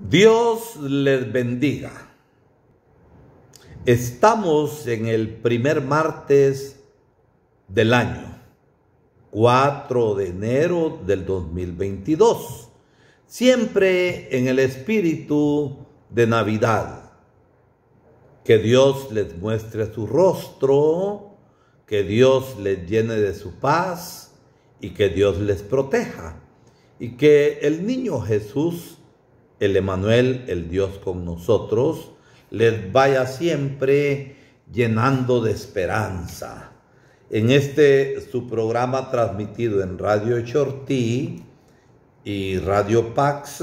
Dios les bendiga. Estamos en el primer martes del año, 4 de enero del 2022, siempre en el espíritu de Navidad. Que Dios les muestre su rostro, que Dios les llene de su paz y que Dios les proteja. Y que el niño Jesús el Emanuel, el Dios con nosotros, les vaya siempre llenando de esperanza. En este su programa transmitido en Radio Shorty y Radio Pax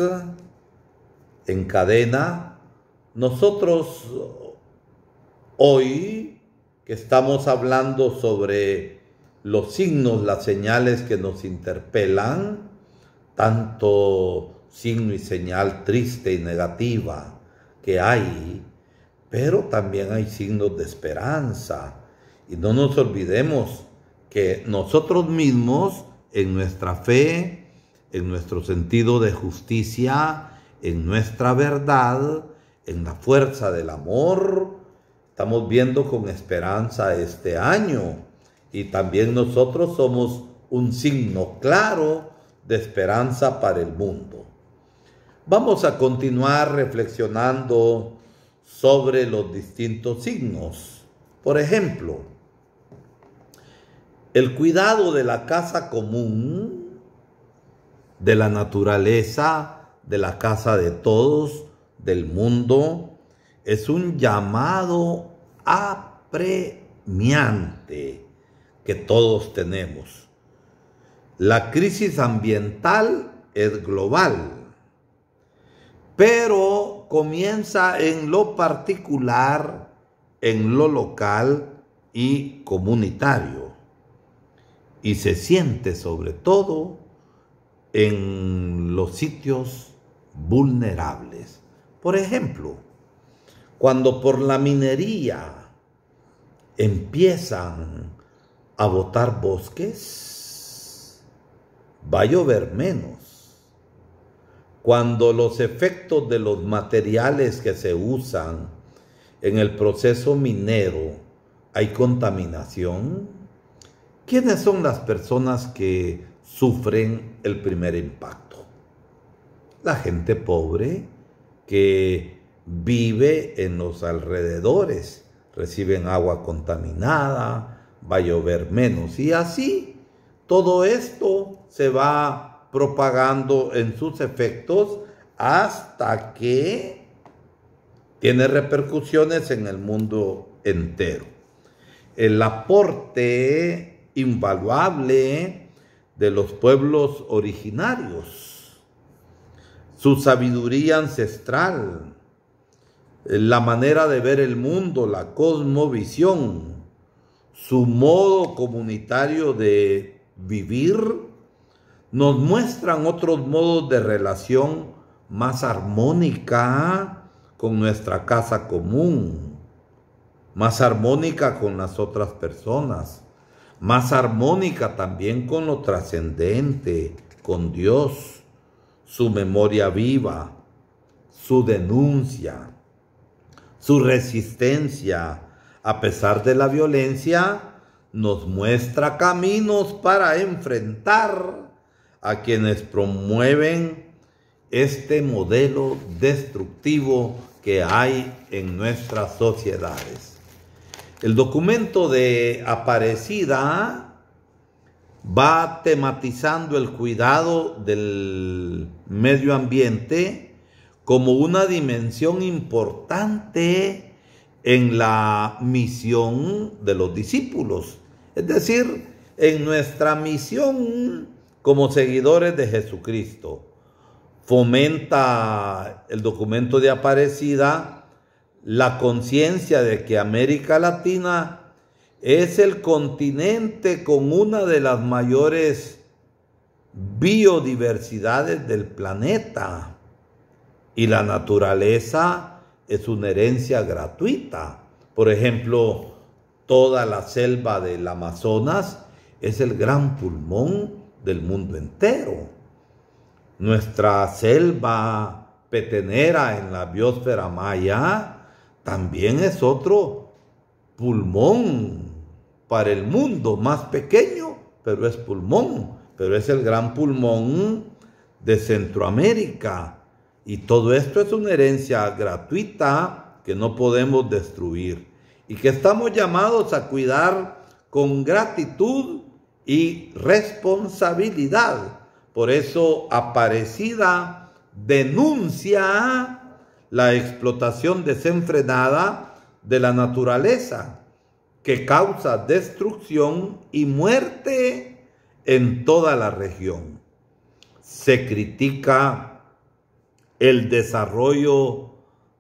en cadena, nosotros hoy que estamos hablando sobre los signos, las señales que nos interpelan, tanto signo y señal triste y negativa que hay, pero también hay signos de esperanza. Y no nos olvidemos que nosotros mismos, en nuestra fe, en nuestro sentido de justicia, en nuestra verdad, en la fuerza del amor, estamos viendo con esperanza este año. Y también nosotros somos un signo claro de esperanza para el mundo. Vamos a continuar reflexionando sobre los distintos signos. Por ejemplo, el cuidado de la casa común, de la naturaleza, de la casa de todos, del mundo, es un llamado apremiante que todos tenemos. La crisis ambiental es global pero comienza en lo particular, en lo local y comunitario. Y se siente sobre todo en los sitios vulnerables. Por ejemplo, cuando por la minería empiezan a botar bosques, va a llover menos cuando los efectos de los materiales que se usan en el proceso minero hay contaminación? ¿Quiénes son las personas que sufren el primer impacto? La gente pobre que vive en los alrededores, reciben agua contaminada, va a llover menos y así todo esto se va propagando en sus efectos hasta que tiene repercusiones en el mundo entero. El aporte invaluable de los pueblos originarios, su sabiduría ancestral, la manera de ver el mundo, la cosmovisión, su modo comunitario de vivir nos muestran otros modos de relación más armónica con nuestra casa común, más armónica con las otras personas, más armónica también con lo trascendente, con Dios, su memoria viva, su denuncia, su resistencia, a pesar de la violencia, nos muestra caminos para enfrentar a quienes promueven este modelo destructivo que hay en nuestras sociedades. El documento de Aparecida va tematizando el cuidado del medio ambiente como una dimensión importante en la misión de los discípulos, es decir, en nuestra misión como seguidores de Jesucristo. Fomenta el documento de Aparecida la conciencia de que América Latina es el continente con una de las mayores biodiversidades del planeta y la naturaleza es una herencia gratuita. Por ejemplo, toda la selva del Amazonas es el gran pulmón del mundo entero. Nuestra selva petenera en la biosfera maya también es otro pulmón para el mundo, más pequeño, pero es pulmón, pero es el gran pulmón de Centroamérica. Y todo esto es una herencia gratuita que no podemos destruir y que estamos llamados a cuidar con gratitud y responsabilidad. Por eso Aparecida denuncia la explotación desenfrenada de la naturaleza que causa destrucción y muerte en toda la región. Se critica el desarrollo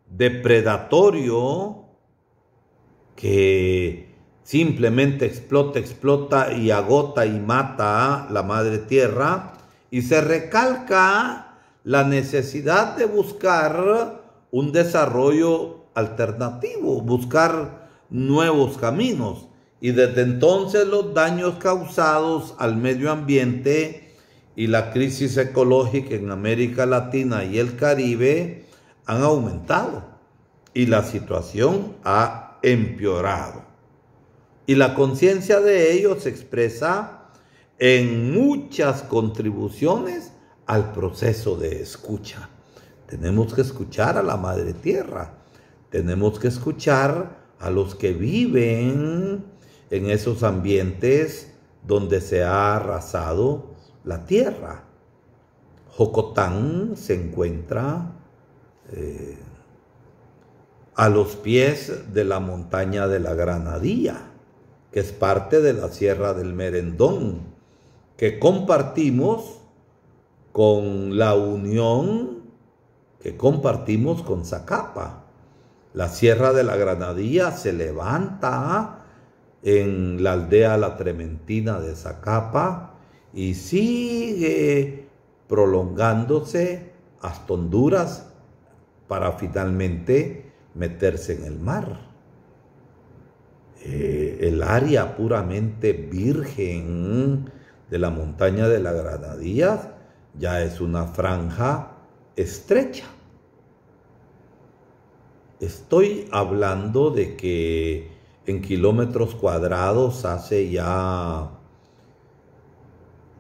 depredatorio que simplemente explota, explota y agota y mata a la madre tierra y se recalca la necesidad de buscar un desarrollo alternativo, buscar nuevos caminos. Y desde entonces los daños causados al medio ambiente y la crisis ecológica en América Latina y el Caribe han aumentado y la situación ha empeorado y la conciencia de ellos se expresa en muchas contribuciones al proceso de escucha. Tenemos que escuchar a la Madre Tierra, tenemos que escuchar a los que viven en esos ambientes donde se ha arrasado la tierra. Jocotán se encuentra eh, a los pies de la montaña de la Granadilla que es parte de la Sierra del Merendón, que compartimos con la unión que compartimos con Zacapa. La Sierra de la Granadilla se levanta en la aldea La Trementina de Zacapa y sigue prolongándose hasta Honduras para finalmente meterse en el mar. Eh, el área puramente virgen de la montaña de la Granadilla ya es una franja estrecha. Estoy hablando de que en kilómetros cuadrados hace ya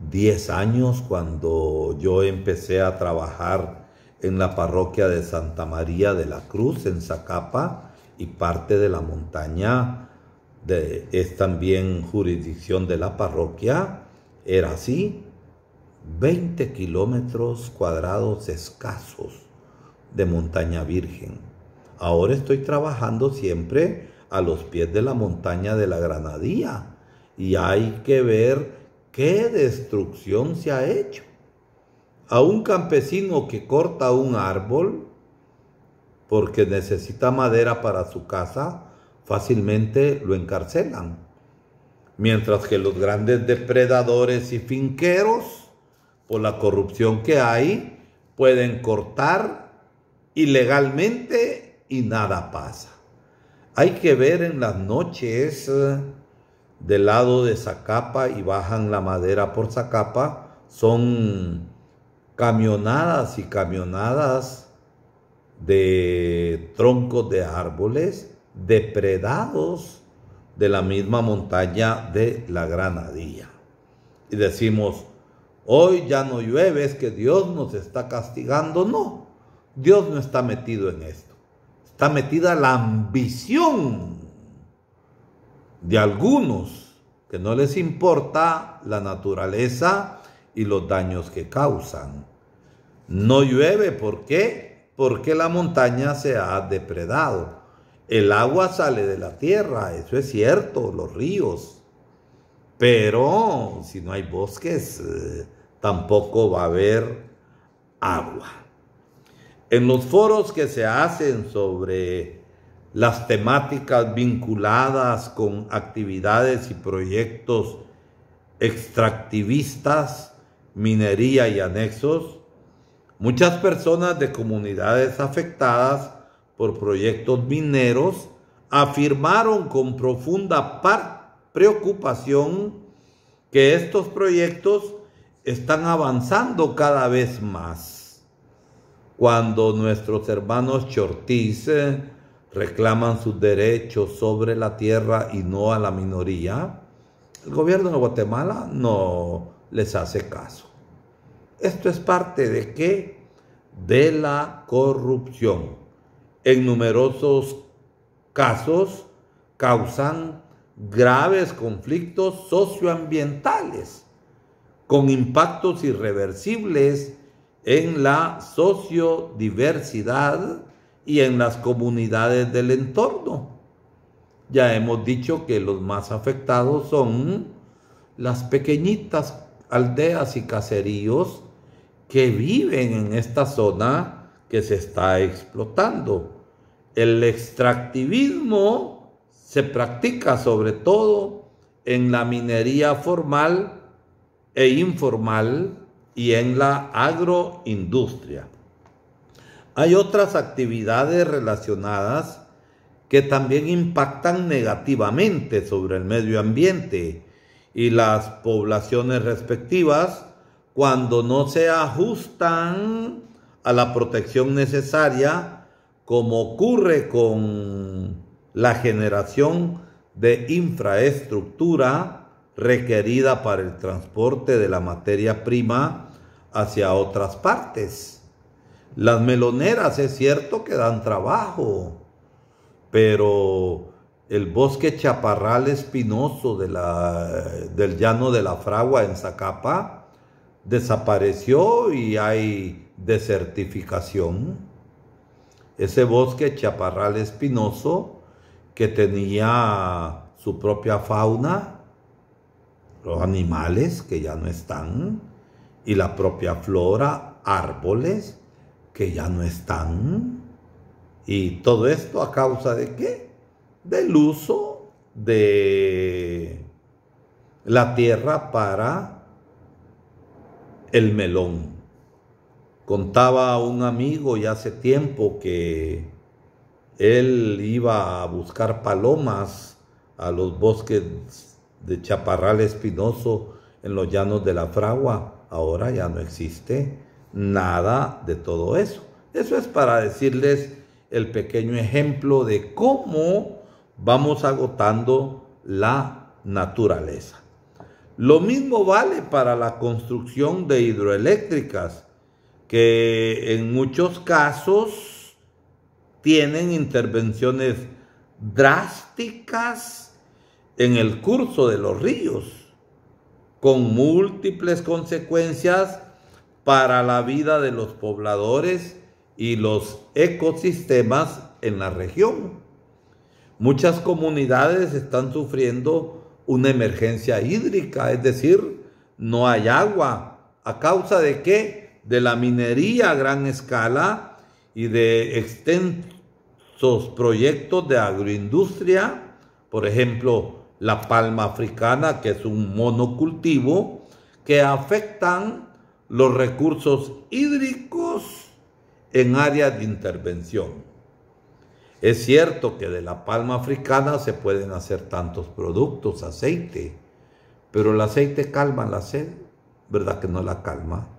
10 años cuando yo empecé a trabajar en la parroquia de Santa María de la Cruz en Zacapa y parte de la montaña es también jurisdicción de la parroquia, era así, 20 kilómetros cuadrados escasos de montaña virgen. Ahora estoy trabajando siempre a los pies de la montaña de la Granadía y hay que ver qué destrucción se ha hecho. A un campesino que corta un árbol porque necesita madera para su casa, fácilmente lo encarcelan. Mientras que los grandes depredadores y finqueros, por la corrupción que hay, pueden cortar ilegalmente y nada pasa. Hay que ver en las noches eh, del lado de Zacapa y bajan la madera por Zacapa, son camionadas y camionadas de troncos de árboles depredados de la misma montaña de la granadilla. Y decimos, hoy ya no llueve, es que Dios nos está castigando. No, Dios no está metido en esto. Está metida la ambición de algunos que no les importa la naturaleza y los daños que causan. No llueve, ¿por qué? Porque la montaña se ha depredado. El agua sale de la tierra, eso es cierto, los ríos. Pero si no hay bosques, eh, tampoco va a haber agua. En los foros que se hacen sobre las temáticas vinculadas con actividades y proyectos extractivistas, minería y anexos, muchas personas de comunidades afectadas por proyectos mineros, afirmaron con profunda preocupación que estos proyectos están avanzando cada vez más. Cuando nuestros hermanos Chortiz eh, reclaman sus derechos sobre la tierra y no a la minoría, el gobierno de Guatemala no les hace caso. Esto es parte de qué? De la corrupción en numerosos casos causan graves conflictos socioambientales con impactos irreversibles en la sociodiversidad y en las comunidades del entorno. Ya hemos dicho que los más afectados son las pequeñitas aldeas y caseríos que viven en esta zona que se está explotando. El extractivismo se practica sobre todo en la minería formal e informal y en la agroindustria. Hay otras actividades relacionadas que también impactan negativamente sobre el medio ambiente y las poblaciones respectivas cuando no se ajustan a la protección necesaria como ocurre con la generación de infraestructura requerida para el transporte de la materia prima hacia otras partes. Las meloneras es cierto que dan trabajo, pero el bosque chaparral espinoso del llano de la Fragua en Zacapa desapareció y hay desertificación ese bosque chaparral espinoso que tenía su propia fauna, los animales que ya no están, y la propia flora, árboles que ya no están. Y todo esto a causa de qué? Del uso de la tierra para el melón. Contaba un amigo ya hace tiempo que él iba a buscar palomas a los bosques de Chaparral Espinoso en los llanos de la Fragua. Ahora ya no existe nada de todo eso. Eso es para decirles el pequeño ejemplo de cómo vamos agotando la naturaleza. Lo mismo vale para la construcción de hidroeléctricas que en muchos casos tienen intervenciones drásticas en el curso de los ríos, con múltiples consecuencias para la vida de los pobladores y los ecosistemas en la región. Muchas comunidades están sufriendo una emergencia hídrica, es decir, no hay agua. ¿A causa de qué? de la minería a gran escala y de extensos proyectos de agroindustria, por ejemplo, la palma africana, que es un monocultivo, que afectan los recursos hídricos en áreas de intervención. Es cierto que de la palma africana se pueden hacer tantos productos, aceite, pero el aceite calma la sed, ¿verdad que no la calma?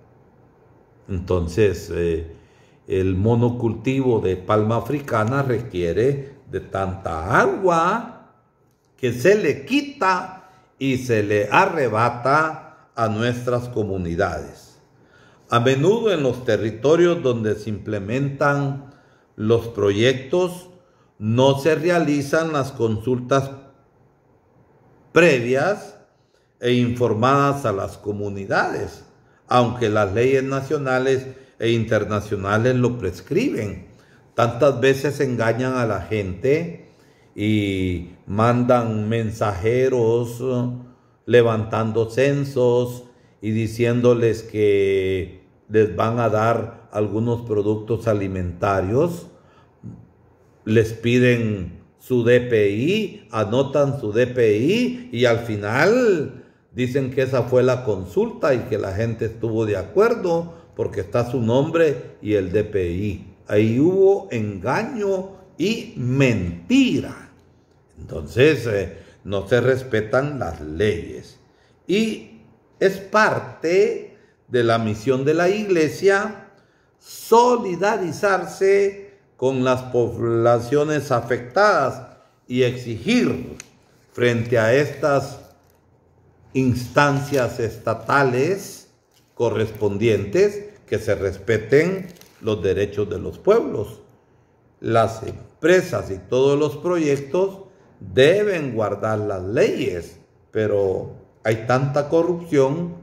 Entonces, eh, el monocultivo de palma africana requiere de tanta agua que se le quita y se le arrebata a nuestras comunidades. A menudo en los territorios donde se implementan los proyectos no se realizan las consultas previas e informadas a las comunidades aunque las leyes nacionales e internacionales lo prescriben. Tantas veces engañan a la gente y mandan mensajeros eh, levantando censos y diciéndoles que les van a dar algunos productos alimentarios, les piden su DPI, anotan su DPI y al final Dicen que esa fue la consulta y que la gente estuvo de acuerdo porque está su nombre y el DPI. Ahí hubo engaño y mentira. Entonces eh, no se respetan las leyes. Y es parte de la misión de la iglesia solidarizarse con las poblaciones afectadas y exigir frente a estas instancias estatales correspondientes que se respeten los derechos de los pueblos. Las empresas y todos los proyectos deben guardar las leyes, pero hay tanta corrupción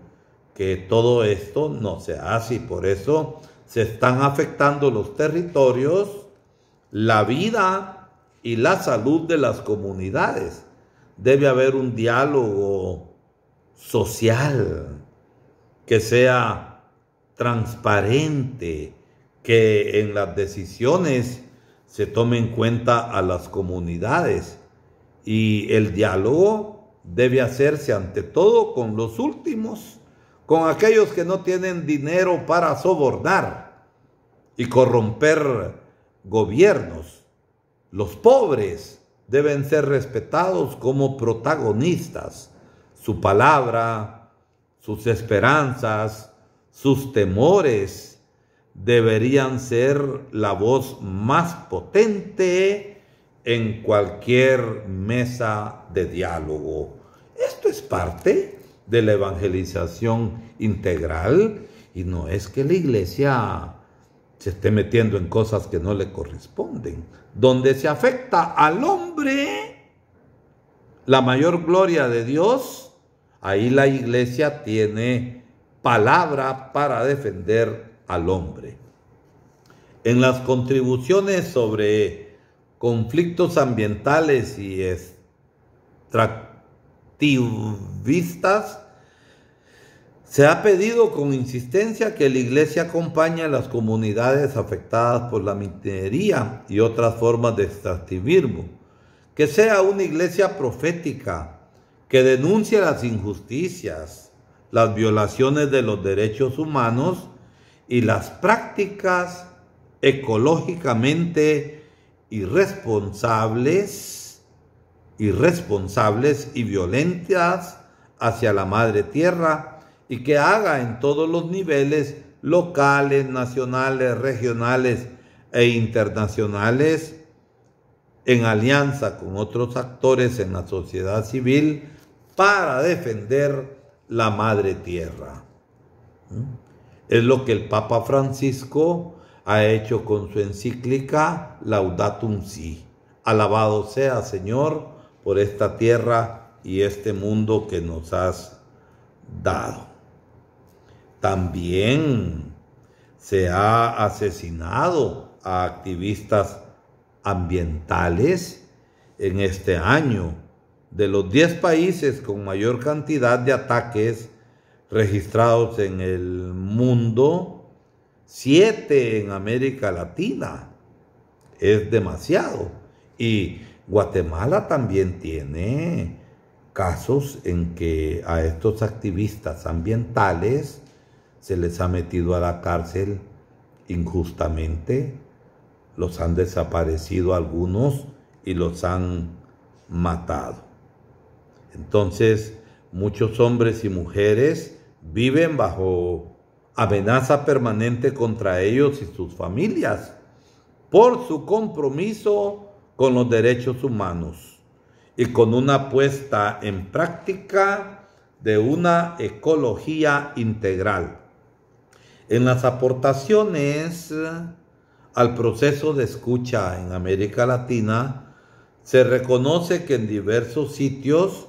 que todo esto no se hace por eso se están afectando los territorios, la vida y la salud de las comunidades. Debe haber un diálogo social, que sea transparente, que en las decisiones se tome en cuenta a las comunidades y el diálogo debe hacerse ante todo con los últimos, con aquellos que no tienen dinero para sobornar y corromper gobiernos. Los pobres deben ser respetados como protagonistas su palabra, sus esperanzas, sus temores deberían ser la voz más potente en cualquier mesa de diálogo. Esto es parte de la evangelización integral y no es que la iglesia se esté metiendo en cosas que no le corresponden. Donde se afecta al hombre, la mayor gloria de Dios Ahí la iglesia tiene palabra para defender al hombre. En las contribuciones sobre conflictos ambientales y extractivistas, se ha pedido con insistencia que la iglesia acompañe a las comunidades afectadas por la minería y otras formas de extractivismo, que sea una iglesia profética, que denuncie las injusticias, las violaciones de los derechos humanos y las prácticas ecológicamente irresponsables, irresponsables y violentas hacia la madre tierra y que haga en todos los niveles locales, nacionales, regionales e internacionales, en alianza con otros actores en la sociedad civil, para defender la madre tierra. ¿Mm? Es lo que el Papa Francisco ha hecho con su encíclica Laudatum Si. Alabado sea, Señor, por esta tierra y este mundo que nos has dado. También se ha asesinado a activistas ambientales en este año de los 10 países con mayor cantidad de ataques registrados en el mundo, 7 en América Latina. Es demasiado. Y Guatemala también tiene casos en que a estos activistas ambientales se les ha metido a la cárcel injustamente, los han desaparecido algunos y los han matado. Entonces, muchos hombres y mujeres viven bajo amenaza permanente contra ellos y sus familias por su compromiso con los derechos humanos y con una puesta en práctica de una ecología integral. En las aportaciones al proceso de escucha en América Latina, se reconoce que en diversos sitios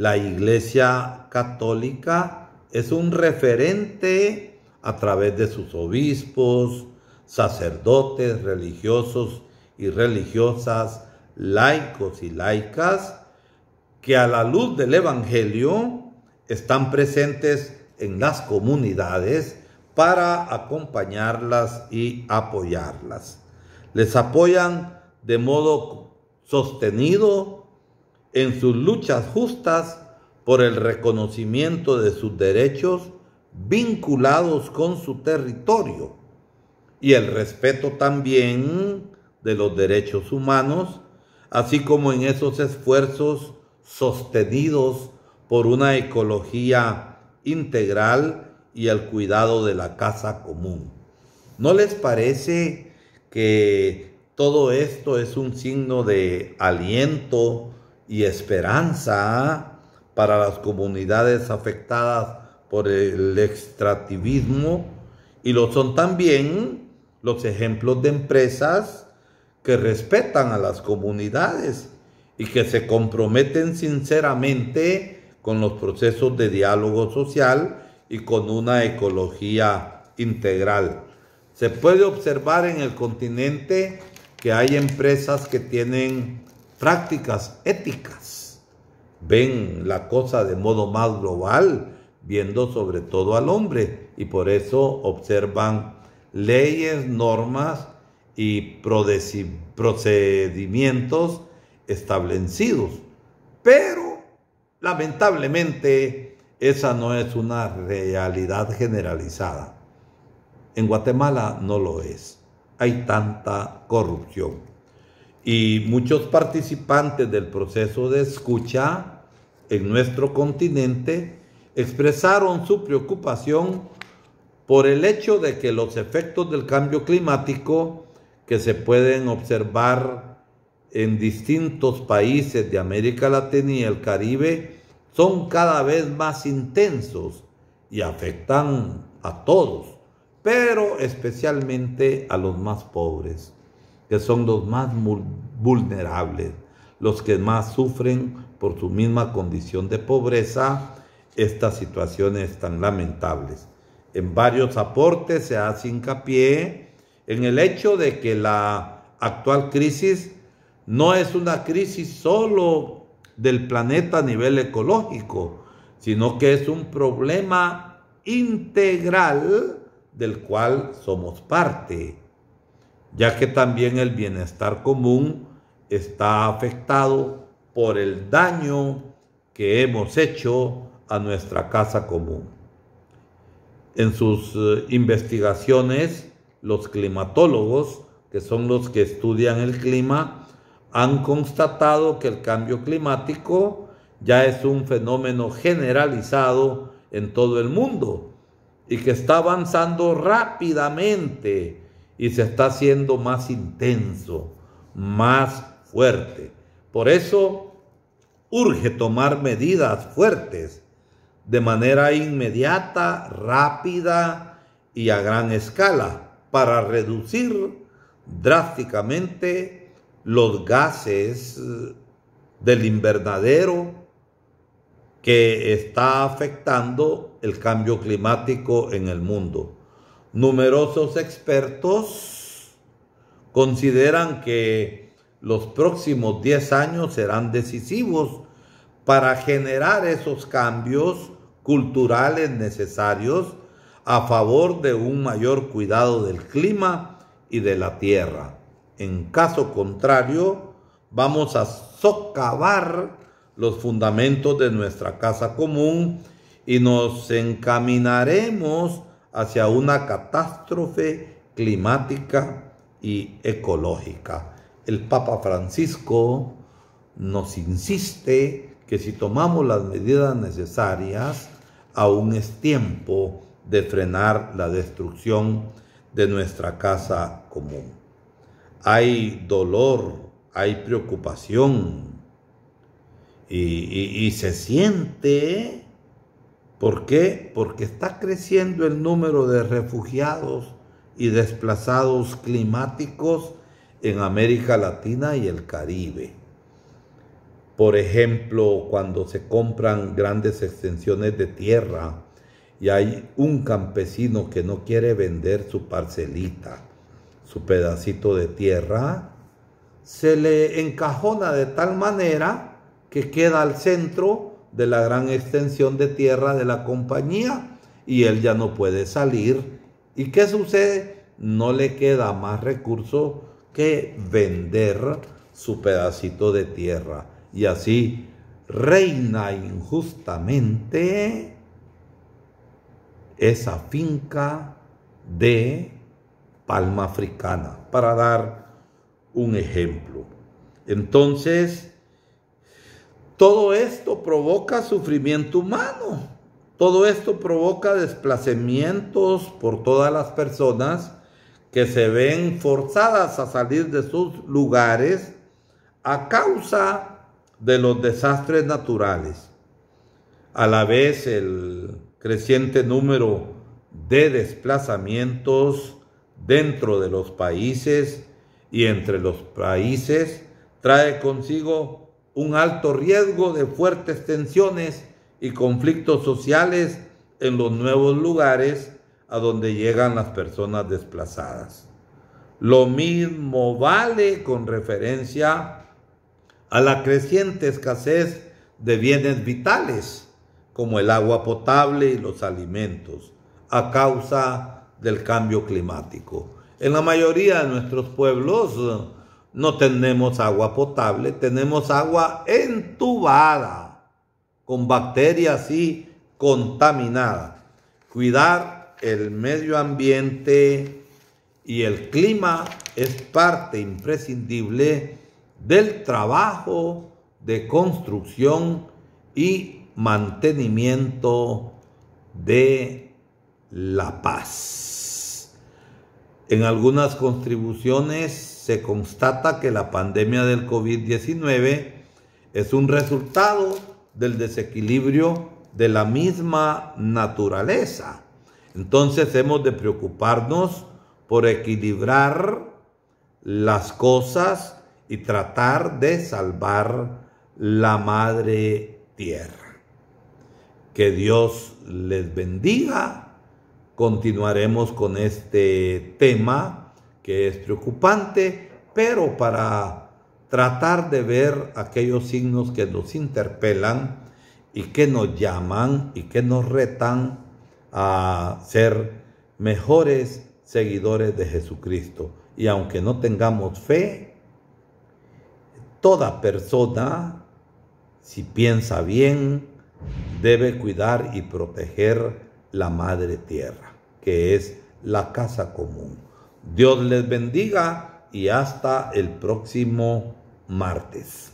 la Iglesia Católica es un referente a través de sus obispos, sacerdotes, religiosos y religiosas, laicos y laicas, que a la luz del Evangelio están presentes en las comunidades para acompañarlas y apoyarlas. Les apoyan de modo sostenido, en sus luchas justas por el reconocimiento de sus derechos vinculados con su territorio y el respeto también de los derechos humanos, así como en esos esfuerzos sostenidos por una ecología integral y el cuidado de la casa común. ¿No les parece que todo esto es un signo de aliento, y esperanza para las comunidades afectadas por el extractivismo y lo son también los ejemplos de empresas que respetan a las comunidades y que se comprometen sinceramente con los procesos de diálogo social y con una ecología integral. Se puede observar en el continente que hay empresas que tienen prácticas éticas. Ven la cosa de modo más global, viendo sobre todo al hombre, y por eso observan leyes, normas y procedimientos establecidos. Pero, lamentablemente, esa no es una realidad generalizada. En Guatemala no lo es. Hay tanta corrupción y muchos participantes del proceso de escucha en nuestro continente expresaron su preocupación por el hecho de que los efectos del cambio climático que se pueden observar en distintos países de América Latina y el Caribe son cada vez más intensos y afectan a todos, pero especialmente a los más pobres que son los más vulnerables, los que más sufren por su misma condición de pobreza estas situaciones tan lamentables. En varios aportes se hace hincapié en el hecho de que la actual crisis no es una crisis solo del planeta a nivel ecológico, sino que es un problema integral del cual somos parte ya que también el bienestar común está afectado por el daño que hemos hecho a nuestra casa común. En sus eh, investigaciones, los climatólogos, que son los que estudian el clima, han constatado que el cambio climático ya es un fenómeno generalizado en todo el mundo y que está avanzando rápidamente y se está haciendo más intenso, más fuerte. Por eso urge tomar medidas fuertes de manera inmediata, rápida y a gran escala para reducir drásticamente los gases eh, del invernadero que está afectando el cambio climático en el mundo. Numerosos expertos consideran que los próximos 10 años serán decisivos para generar esos cambios culturales necesarios a favor de un mayor cuidado del clima y de la tierra. En caso contrario, vamos a socavar los fundamentos de nuestra casa común y nos encaminaremos hacia una catástrofe climática y ecológica. El Papa Francisco nos insiste que si tomamos las medidas necesarias, aún es tiempo de frenar la destrucción de nuestra casa común. Hay dolor, hay preocupación y, se siente ¿Por qué? Porque está creciendo el número de refugiados y desplazados climáticos en América Latina y el Caribe. Por ejemplo, cuando se compran grandes extensiones de tierra y hay un campesino que no quiere vender su parcelita, su pedacito de tierra, se le encajona de tal manera que queda al centro de la gran extensión de tierra de la compañía y él ya no puede salir. ¿Y qué sucede? No le queda más recurso que vender su pedacito de tierra. Y así reina injustamente esa finca de palma africana, para dar un ejemplo. Entonces, todo esto provoca sufrimiento humano. Todo esto provoca desplazamientos por todas las personas que se ven forzadas a salir de sus lugares a causa de los desastres naturales. A la vez el creciente número de desplazamientos dentro de los países y entre los países trae consigo un alto riesgo de fuertes tensiones y conflictos sociales en los nuevos lugares a donde llegan las personas desplazadas. Lo mismo vale con referencia a la creciente escasez de bienes vitales como el agua potable y los alimentos a causa del cambio climático. En la mayoría de nuestros pueblos no tenemos agua potable, tenemos agua entubada, con bacterias y contaminada. Cuidar el medio ambiente y el clima es parte imprescindible del trabajo de construcción y mantenimiento de la paz. En algunas contribuciones se constata que la pandemia del COVID-19 es un resultado del desequilibrio de la misma naturaleza. Entonces hemos de preocuparnos por equilibrar las cosas y tratar de salvar la madre tierra. Que Dios les bendiga. Continuaremos con este tema que es preocupante, pero para tratar de ver aquellos signos que nos interpelan y que nos llaman y que nos retan a ser mejores seguidores de Jesucristo. Y aunque no tengamos fe, toda persona, si piensa bien, debe cuidar y proteger la madre tierra, que es la casa común. Dios les bendiga y hasta el próximo martes.